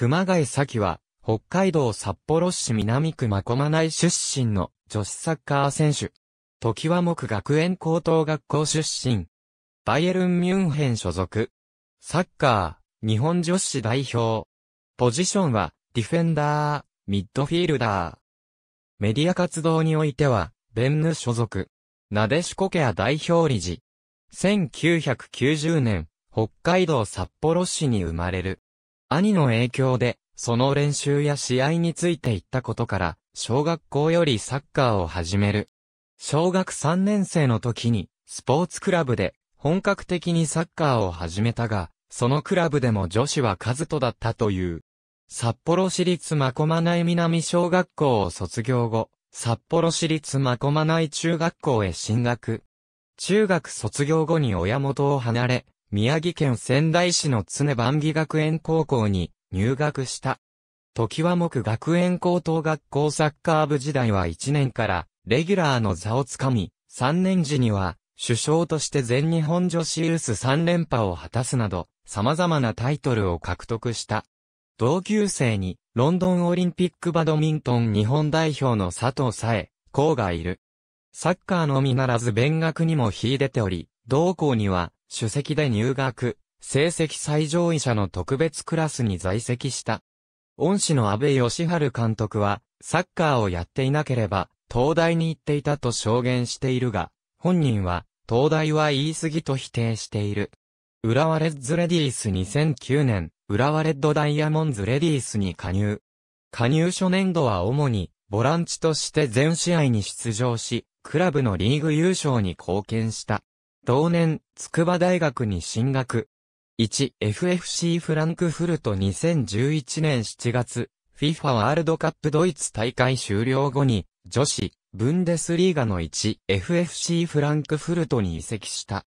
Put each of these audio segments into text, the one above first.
熊谷咲は、北海道札幌市南区真駒内出身の女子サッカー選手。時和木学園高等学校出身。バイエルン・ミュンヘン所属。サッカー、日本女子代表。ポジションは、ディフェンダー、ミッドフィールダー。メディア活動においては、ベンヌ所属。なでしこケア代表理事。1990年、北海道札幌市に生まれる。兄の影響で、その練習や試合について行ったことから、小学校よりサッカーを始める。小学3年生の時に、スポーツクラブで、本格的にサッカーを始めたが、そのクラブでも女子はカズトだったという。札幌市立まこまない南小学校を卒業後、札幌市立まこまない中学校へ進学。中学卒業後に親元を離れ、宮城県仙台市の常万木学園高校に入学した。時は木学園高等学校サッカー部時代は1年からレギュラーの座をつかみ、3年時には首相として全日本女子ユース3連覇を果たすなど、様々なタイトルを獲得した。同級生に、ロンドンオリンピックバドミントン日本代表の佐藤さえ、こうがいる。サッカーのみならず勉学にも秀でており、同校には、主席で入学、成績最上位者の特別クラスに在籍した。恩師の安倍義治監督は、サッカーをやっていなければ、東大に行っていたと証言しているが、本人は、東大は言い過ぎと否定している。浦和レッズレディース2009年、浦和レッドダイヤモンズレディースに加入。加入初年度は主に、ボランチとして全試合に出場し、クラブのリーグ優勝に貢献した。同年、筑波大学に進学。1FFC フランクフルト2011年7月、FIFA ワールドカップドイツ大会終了後に、女子、ブンデスリーガの 1FFC フランクフルトに移籍した。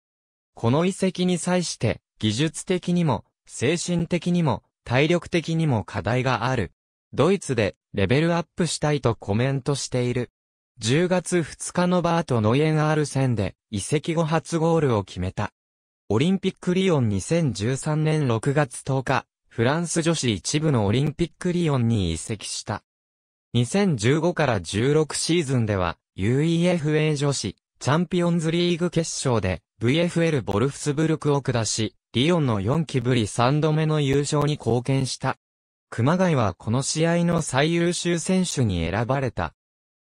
この移籍に際して、技術的にも、精神的にも、体力的にも課題がある。ドイツで、レベルアップしたいとコメントしている。10月2日のバートノイエンアール戦で移籍後初ゴールを決めた。オリンピックリオン2013年6月10日、フランス女子一部のオリンピックリオンに移籍した。2015から16シーズンでは UEFA 女子チャンピオンズリーグ決勝で VFL ボルフスブルクを下し、リオンの4期ぶり3度目の優勝に貢献した。熊谷はこの試合の最優秀選手に選ばれた。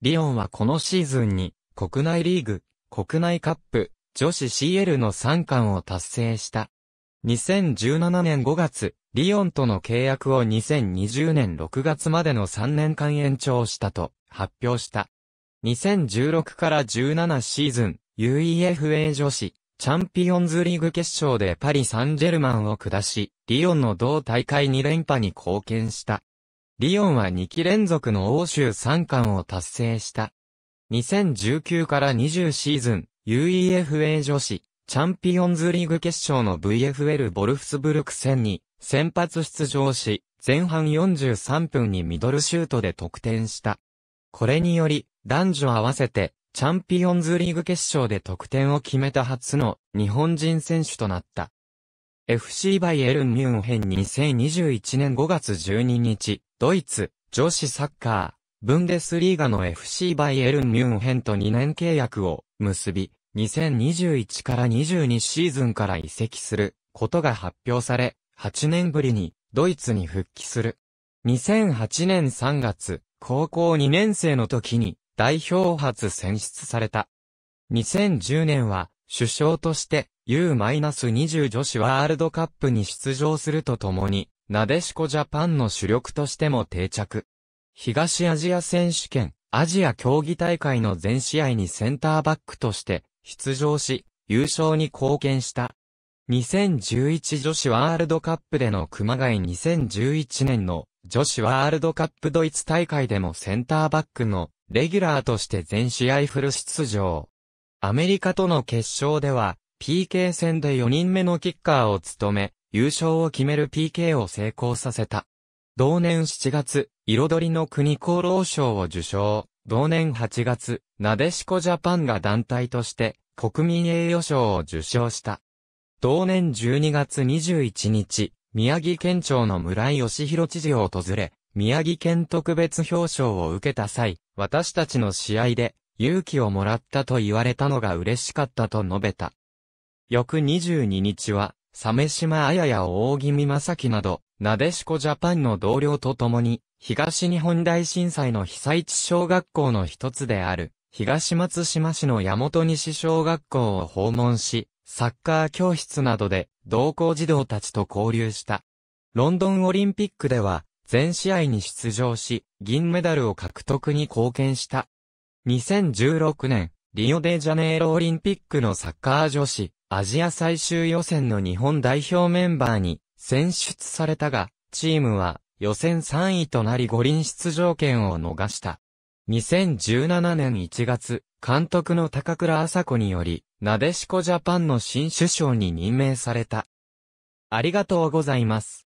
リオンはこのシーズンに、国内リーグ、国内カップ、女子 CL の3冠を達成した。2017年5月、リオンとの契約を2020年6月までの3年間延長したと発表した。2016から17シーズン、UEFA 女子、チャンピオンズリーグ決勝でパリ・サンジェルマンを下し、リオンの同大会2連覇に貢献した。リオンは2期連続の欧州3冠を達成した。2019から20シーズン、UEFA 女子、チャンピオンズリーグ決勝の VFL ボルフスブルク戦に先発出場し、前半43分にミドルシュートで得点した。これにより、男女合わせて、チャンピオンズリーグ決勝で得点を決めた初の日本人選手となった。FC バイエルンミュンヘン2021年5月12日、ドイツ、女子サッカー、ブンデスリーガの FC バイエルン・ミュンヘンと2年契約を結び、2021から22シーズンから移籍することが発表され、8年ぶりにドイツに復帰する。2008年3月、高校2年生の時に代表初選出された。2010年は首相として U-20 女子ワールドカップに出場するとともになでしこジャパンの主力としても定着。東アジア選手権、アジア競技大会の全試合にセンターバックとして出場し、優勝に貢献した。2011女子ワールドカップでの熊谷2011年の女子ワールドカップドイツ大会でもセンターバックのレギュラーとして全試合フル出場。アメリカとの決勝では PK 戦で4人目のキッカーを務め、優勝を決める PK を成功させた。同年7月、彩りの国厚労省を受賞。同年8月、なでしこジャパンが団体として国民栄誉賞を受賞した。同年12月21日、宮城県庁の村井義弘知事を訪れ、宮城県特別表彰を受けた際、私たちの試合で勇気をもらったと言われたのが嬉しかったと述べた。翌22日は、サメ島綾や大君正樹など、なでしこジャパンの同僚と共に、東日本大震災の被災地小学校の一つである、東松島市の山本西小学校を訪問し、サッカー教室などで、同校児童たちと交流した。ロンドンオリンピックでは、全試合に出場し、銀メダルを獲得に貢献した。2016年、リオデジャネイロオリンピックのサッカー女子、アジア最終予選の日本代表メンバーに選出されたが、チームは予選3位となり五輪出場権を逃した。2017年1月、監督の高倉麻子により、なでしこジャパンの新首相に任命された。ありがとうございます。